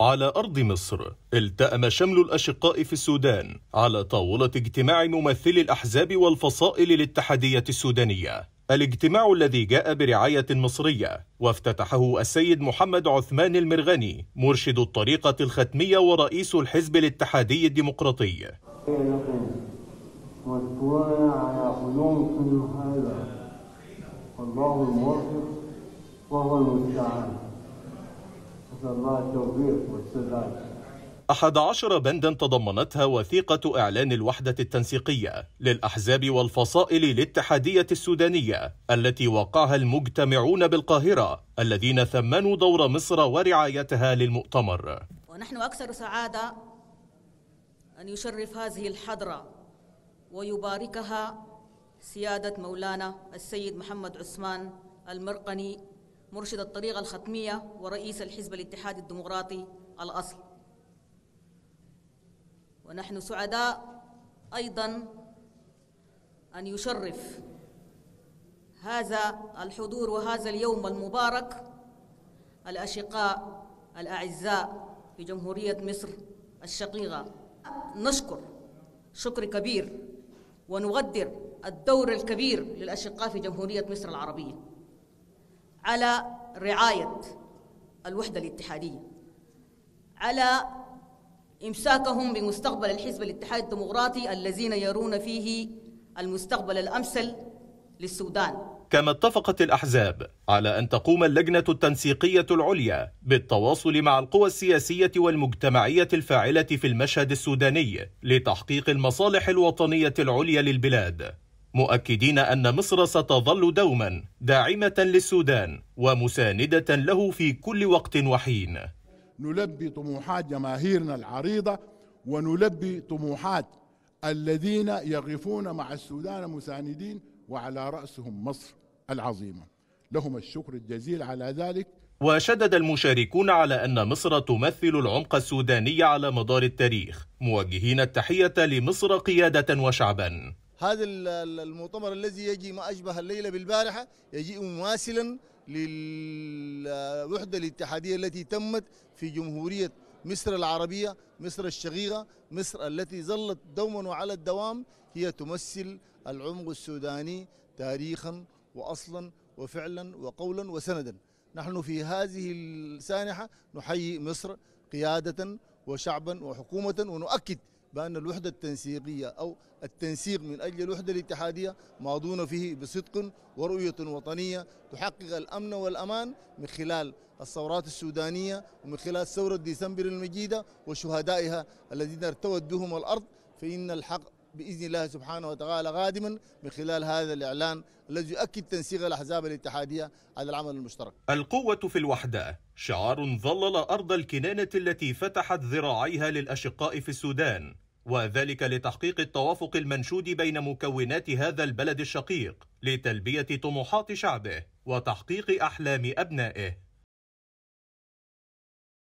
على أرض مصر التأم شمل الأشقاء في السودان على طاولة اجتماع ممثلي الأحزاب والفصائل الاتحادية السودانية الاجتماع الذي جاء برعاية مصرية وافتتحه السيد محمد عثمان المرغني مرشد الطريقة الختمية ورئيس الحزب الاتحادي الديمقراطي هذا الموفق وهو المستعان أحد عشر بندا تضمنتها وثيقة إعلان الوحدة التنسيقية للأحزاب والفصائل الاتحادية السودانية التي وقعها المجتمعون بالقاهرة الذين ثمنوا دور مصر ورعايتها للمؤتمر ونحن أكثر سعادة أن يشرف هذه الحضرة ويباركها سيادة مولانا السيد محمد عثمان المرقني مرشد الطريقة الختمية ورئيس الحزب الاتحاد الديمقراطي الأصل ونحن سعداء أيضا أن يشرف هذا الحضور وهذا اليوم المبارك الأشقاء الأعزاء في جمهورية مصر الشقيقة نشكر شكر كبير ونقدر الدور الكبير للأشقاء في جمهورية مصر العربية على رعاية الوحدة الاتحادية على إمساكهم بمستقبل الحزب الاتحادي الديمقراطي الذين يرون فيه المستقبل الأمثل للسودان كما اتفقت الأحزاب على أن تقوم اللجنة التنسيقية العليا بالتواصل مع القوى السياسية والمجتمعية الفاعلة في المشهد السوداني لتحقيق المصالح الوطنية العليا للبلاد مؤكدين أن مصر ستظل دوما داعمة للسودان ومساندة له في كل وقت وحين نلبي طموحات جماهيرنا العريضة ونلبي طموحات الذين يقفون مع السودان مساندين وعلى رأسهم مصر العظيمة لهم الشكر الجزيل على ذلك وشدد المشاركون على أن مصر تمثل العمق السوداني على مدار التاريخ موجهين التحية لمصر قيادة وشعبا هذا المؤتمر الذي يجي ما أشبه الليلة بالبارحة يجيء مماثلا للوحدة الاتحادية التي تمت في جمهورية مصر العربية مصر الشقيقة مصر التي ظلت دوما وعلى الدوام هي تمثل العمق السوداني تاريخا وأصلا وفعلا وقولا وسندا نحن في هذه السانحة نحيي مصر قيادة وشعبا وحكومة ونؤكد بأن الوحدة التنسيقية أو التنسيق من أجل الوحدة الاتحادية ماضون فيه بصدق ورؤية وطنية تحقق الأمن والأمان من خلال الثورات السودانية ومن خلال ثورة ديسمبر المجيدة وشهدائها الذين ارتوت بهم الأرض فإن الحق باذن الله سبحانه وتعالى غادما من خلال هذا الاعلان الذي يؤكد تنسيق الاحزاب الاتحاديه على العمل المشترك. القوه في الوحده شعار ظلل ارض الكنانه التي فتحت ذراعيها للاشقاء في السودان وذلك لتحقيق التوافق المنشود بين مكونات هذا البلد الشقيق لتلبيه طموحات شعبه وتحقيق احلام ابنائه.